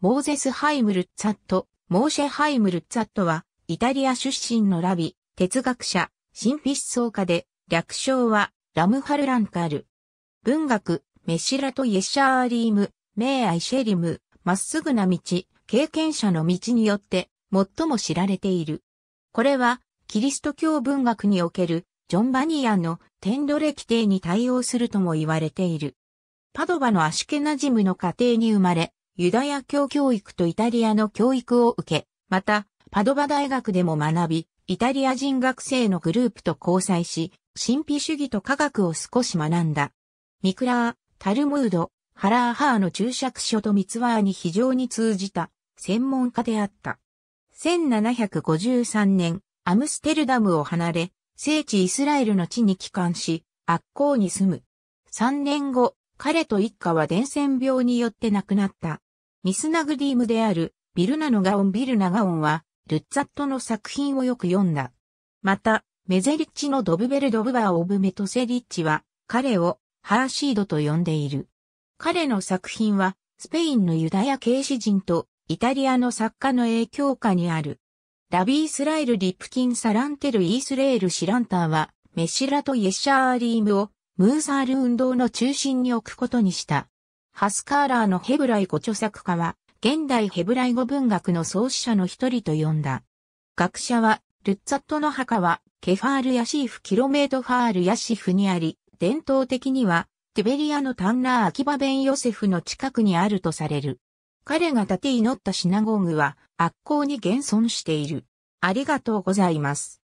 モーゼス・ハイムルッツァット、モーシェ・ハイムルッツァットは、イタリア出身のラビ、哲学者、神秘思想家で、略称は、ラムハルランカル。文学、メシラトイエシャーリーム、メーアイシェリム、まっすぐな道、経験者の道によって、最も知られている。これは、キリスト教文学における、ジョン・バニアンの天奴歴定に対応するとも言われている。パドバのアシケナジムの家庭に生まれ、ユダヤ教教育とイタリアの教育を受け、また、パドバ大学でも学び、イタリア人学生のグループと交際し、神秘主義と科学を少し学んだ。ミクラー、タルムード、ハラーハーの注釈書とミツワーに非常に通じた専門家であった。1753年、アムステルダムを離れ、聖地イスラエルの地に帰還し、悪行に住む。3年後、彼と一家は伝染病によって亡くなった。ミスナグディームである、ビルナノガオン・ビルナガオンは、ルッツァットの作品をよく読んだ。また、メゼリッチのドブベルドブバー・オブ・メトセリッチは、彼をハーシードと呼んでいる。彼の作品は、スペインのユダヤ系詩人とイタリアの作家の影響下にある。ラビ・ースライル・リプキン・サランテル・イースレール・シランターは、メシラとイェッシャー・アリームをムーサール運動の中心に置くことにした。ハスカーラーのヘブライ語著作家は、現代ヘブライ語文学の創始者の一人と呼んだ。学者は、ルッツァットの墓は、ケファールヤシーフキロメートファールヤシフにあり、伝統的には、テベリアのタンラー・アキバベン・ヨセフの近くにあるとされる。彼が立て祈ったシナゴーグは、悪行に現存している。ありがとうございます。